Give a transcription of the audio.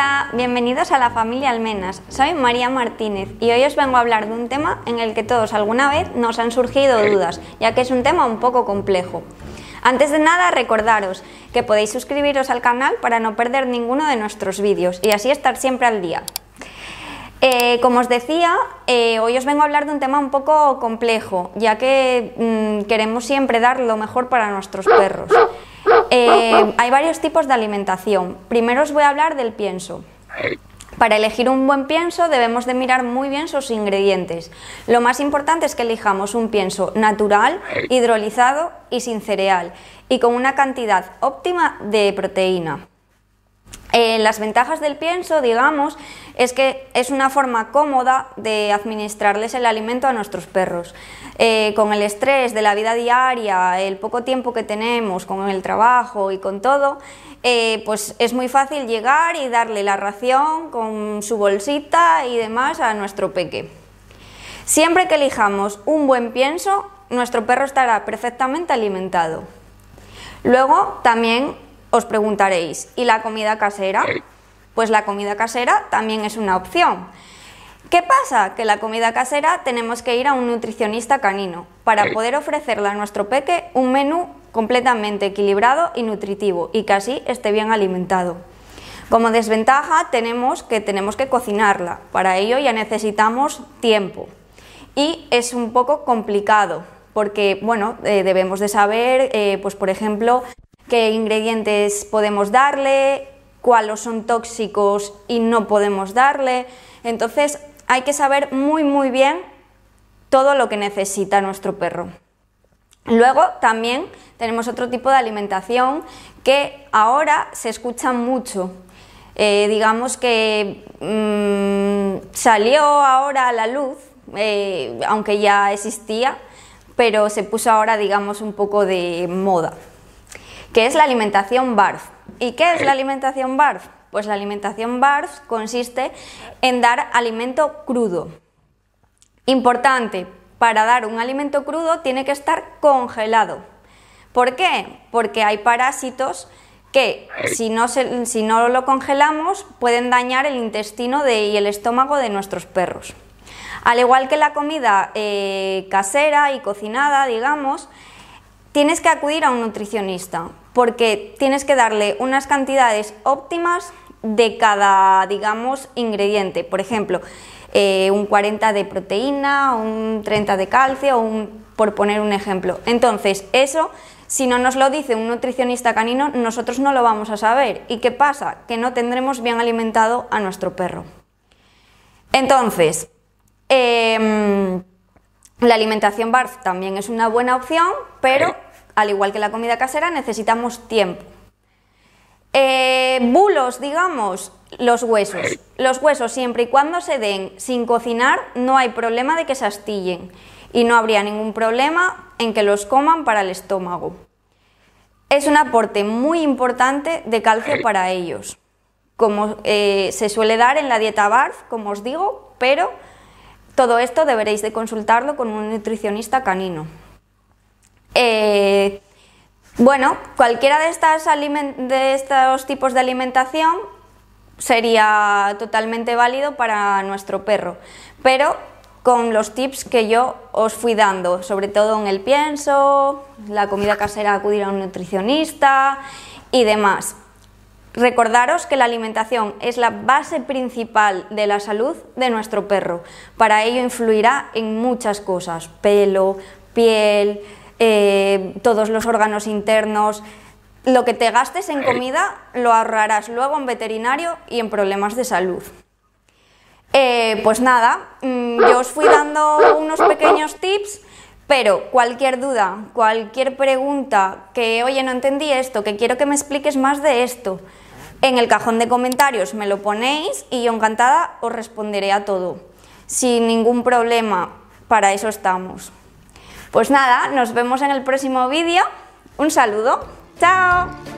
Hola, bienvenidos a la familia Almenas. Soy María Martínez y hoy os vengo a hablar de un tema en el que todos alguna vez nos han surgido dudas, ya que es un tema un poco complejo. Antes de nada, recordaros que podéis suscribiros al canal para no perder ninguno de nuestros vídeos y así estar siempre al día. Eh, como os decía, eh, hoy os vengo a hablar de un tema un poco complejo, ya que mm, queremos siempre dar lo mejor para nuestros perros. Eh, hay varios tipos de alimentación. Primero os voy a hablar del pienso. Para elegir un buen pienso debemos de mirar muy bien sus ingredientes. Lo más importante es que elijamos un pienso natural, hidrolizado y sin cereal y con una cantidad óptima de proteína. Eh, las ventajas del pienso, digamos, es que es una forma cómoda de administrarles el alimento a nuestros perros. Eh, con el estrés de la vida diaria, el poco tiempo que tenemos, con el trabajo y con todo, eh, pues es muy fácil llegar y darle la ración con su bolsita y demás a nuestro peque. Siempre que elijamos un buen pienso, nuestro perro estará perfectamente alimentado. Luego también os preguntaréis, ¿y la comida casera? Pues la comida casera también es una opción. ¿Qué pasa? Que la comida casera tenemos que ir a un nutricionista canino para poder ofrecerle a nuestro peque un menú completamente equilibrado y nutritivo y que así esté bien alimentado. Como desventaja tenemos que tenemos que cocinarla. Para ello ya necesitamos tiempo y es un poco complicado porque bueno eh, debemos de saber eh, pues por ejemplo qué ingredientes podemos darle, cuáles son tóxicos y no podemos darle. Entonces hay que saber muy muy bien todo lo que necesita nuestro perro. Luego también tenemos otro tipo de alimentación que ahora se escucha mucho. Eh, digamos que mm, salió ahora a la luz, eh, aunque ya existía, pero se puso ahora, digamos, un poco de moda. ¿Qué es la alimentación BARF. ¿Y qué es la alimentación BARF? Pues la alimentación BARF consiste en dar alimento crudo. Importante, para dar un alimento crudo tiene que estar congelado. ¿Por qué? Porque hay parásitos que si no, si no lo congelamos pueden dañar el intestino y el estómago de nuestros perros. Al igual que la comida eh, casera y cocinada, digamos, tienes que acudir a un nutricionista porque tienes que darle unas cantidades óptimas de cada, digamos, ingrediente. Por ejemplo, eh, un 40 de proteína, un 30 de calcio, un, por poner un ejemplo. Entonces, eso, si no nos lo dice un nutricionista canino, nosotros no lo vamos a saber. ¿Y qué pasa? Que no tendremos bien alimentado a nuestro perro. Entonces, em, la alimentación BARF también es una buena opción, pero al igual que la comida casera, necesitamos tiempo. Eh, bulos, digamos, los huesos. Los huesos, siempre y cuando se den sin cocinar, no hay problema de que se astillen y no habría ningún problema en que los coman para el estómago. Es un aporte muy importante de calcio para ellos, como eh, se suele dar en la dieta BARF, como os digo, pero todo esto deberéis de consultarlo con un nutricionista canino. Eh, bueno, cualquiera de, de estos tipos de alimentación sería totalmente válido para nuestro perro, pero con los tips que yo os fui dando, sobre todo en el pienso, la comida casera, acudir a un nutricionista y demás. Recordaros que la alimentación es la base principal de la salud de nuestro perro. Para ello influirá en muchas cosas, pelo, piel, eh, todos los órganos internos, lo que te gastes en comida lo ahorrarás luego en veterinario y en problemas de salud. Eh, pues nada, mm, yo os fui dando unos pequeños tips, pero cualquier duda, cualquier pregunta que, oye, no entendí esto, que quiero que me expliques más de esto, en el cajón de comentarios me lo ponéis y yo encantada os responderé a todo, sin ningún problema, para eso estamos. Pues nada, nos vemos en el próximo vídeo. Un saludo. ¡Chao!